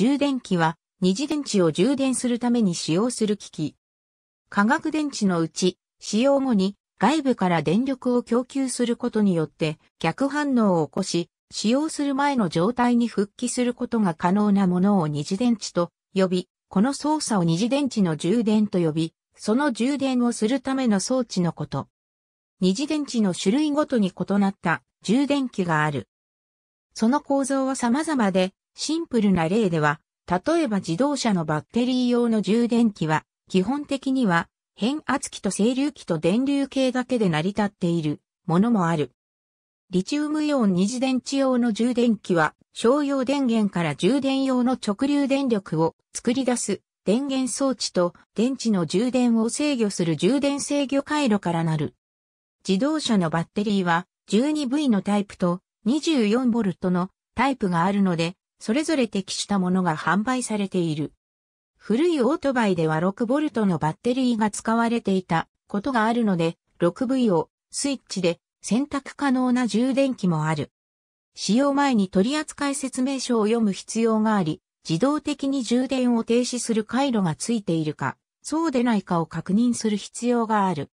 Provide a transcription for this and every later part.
充電器は二次電池を充電するために使用する機器。化学電池のうち、使用後に外部から電力を供給することによって逆反応を起こし、使用する前の状態に復帰することが可能なものを二次電池と呼び、この操作を二次電池の充電と呼び、その充電をするための装置のこと。二次電池の種類ごとに異なった充電器がある。その構造は様々で、シンプルな例では、例えば自動車のバッテリー用の充電器は、基本的には、変圧器と整流器と電流計だけで成り立っているものもある。リチウムイオン二次電池用の充電器は、商用電源から充電用の直流電力を作り出す電源装置と電池の充電を制御する充電制御回路からなる。自動車のバッテリーは 12V のタイプと 24V のタイプがあるので、それぞれ適したものが販売されている。古いオートバイでは 6V のバッテリーが使われていたことがあるので、6V をスイッチで選択可能な充電器もある。使用前に取扱説明書を読む必要があり、自動的に充電を停止する回路がついているか、そうでないかを確認する必要がある。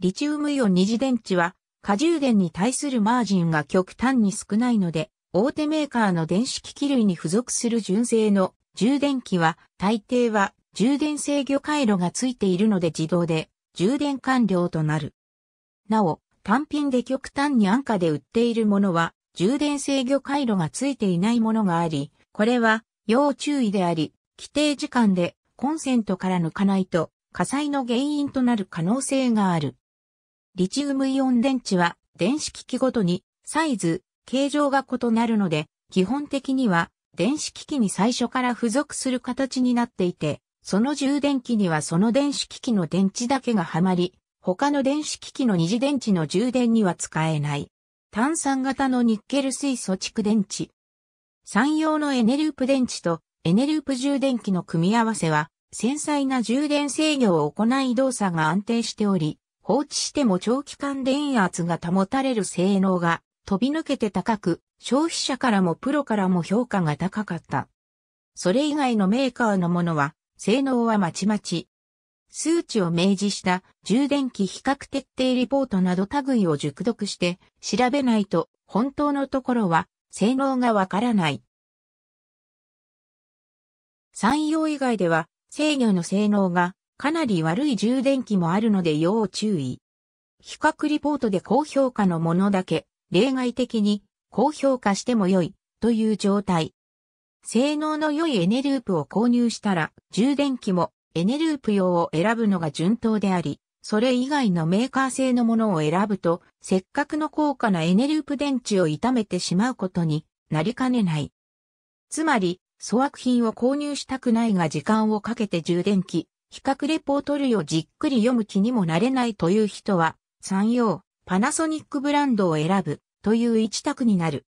リチウムイオン二次電池は、過充電に対するマージンが極端に少ないので、大手メーカーの電子機器類に付属する純正の充電器は、大抵は充電制御回路がついているので自動で充電完了となる。なお、単品で極端に安価で売っているものは、充電制御回路がついていないものがあり、これは要注意であり、規定時間でコンセントから抜かないと火災の原因となる可能性がある。リチウムイオン電池は電子機器ごとにサイズ、形状が異なるので、基本的には電子機器に最初から付属する形になっていて、その充電器にはその電子機器の電池だけがはまり、他の電子機器の二次電池の充電には使えない。炭酸型のニッケル水素蓄電池。産用のエネループ電池とエネループ充電器の組み合わせは、繊細な充電制御を行い動作が安定しており、放置しても長期間電圧が保たれる性能が飛び抜けて高く、消費者からもプロからも評価が高かった。それ以外のメーカーのものは、性能はまちまち。数値を明示した充電器比較徹底リポートなど類を熟読して調べないと本当のところは性能がわからない。産業以外では制御の性能がかなり悪い充電器もあるので要注意。比較リポートで高評価のものだけ例外的に高評価しても良いという状態。性能の良いエネループを購入したら充電器もエネループ用を選ぶのが順当であり、それ以外のメーカー製のものを選ぶと、せっかくの高価なエネループ電池を傷めてしまうことになりかねない。つまり、粗悪品を購入したくないが時間をかけて充電器、比較レポート類をじっくり読む気にもなれないという人は、山陽、パナソニックブランドを選ぶという一択になる。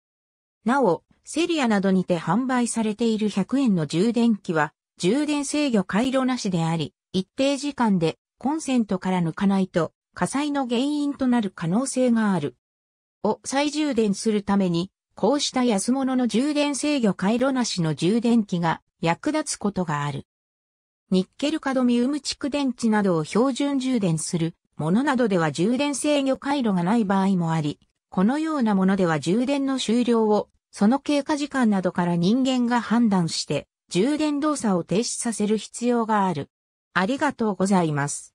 なお、セリアなどにて販売されている100円の充電器は、充電制御回路なしであり、一定時間でコンセントから抜かないと火災の原因となる可能性がある。を再充電するために、こうした安物の充電制御回路なしの充電器が役立つことがある。ニッケルカドミウム蓄電池などを標準充電するものなどでは充電制御回路がない場合もあり、このようなものでは充電の終了を、その経過時間などから人間が判断して、充電動作を停止させる必要がある。ありがとうございます。